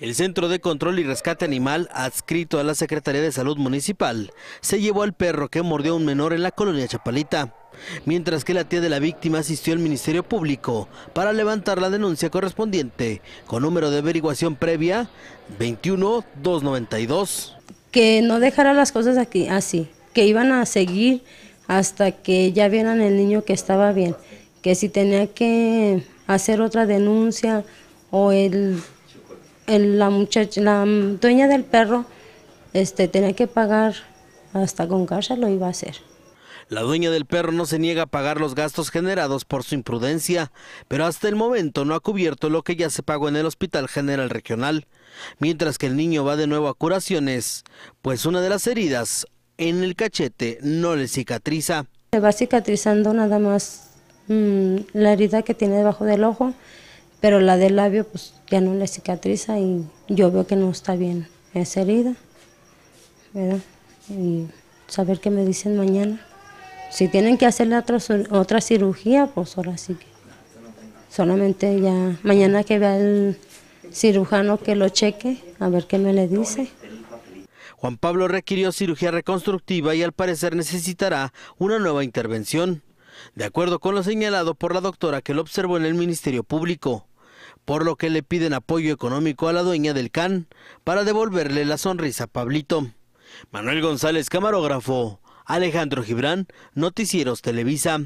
el Centro de Control y Rescate Animal, adscrito a la Secretaría de Salud Municipal, se llevó al perro que mordió a un menor en la colonia Chapalita, mientras que la tía de la víctima asistió al Ministerio Público para levantar la denuncia correspondiente, con número de averiguación previa 21-292 Que no dejara las cosas aquí así, que iban a seguir hasta que ya vieran el niño que estaba bien que si tenía que hacer otra denuncia o el, la la dueña del perro, este, tenía que pagar hasta con cárcel lo iba a hacer. La dueña del perro no se niega a pagar los gastos generados por su imprudencia, pero hasta el momento no ha cubierto lo que ya se pagó en el Hospital General Regional, mientras que el niño va de nuevo a curaciones, pues una de las heridas en el cachete no le cicatriza. Se va cicatrizando nada más Mm, la herida que tiene debajo del ojo, pero la del labio pues ya no le cicatriza y yo veo que no está bien esa herida, ¿verdad? Y saber qué me dicen mañana. Si tienen que hacerle otra, otra cirugía, pues ahora sí que solamente ya mañana que vea el cirujano que lo cheque, a ver qué me le dice. Juan Pablo requirió cirugía reconstructiva y al parecer necesitará una nueva intervención de acuerdo con lo señalado por la doctora que lo observó en el Ministerio Público, por lo que le piden apoyo económico a la dueña del CAN para devolverle la sonrisa a Pablito. Manuel González, camarógrafo. Alejandro Gibrán, Noticieros Televisa.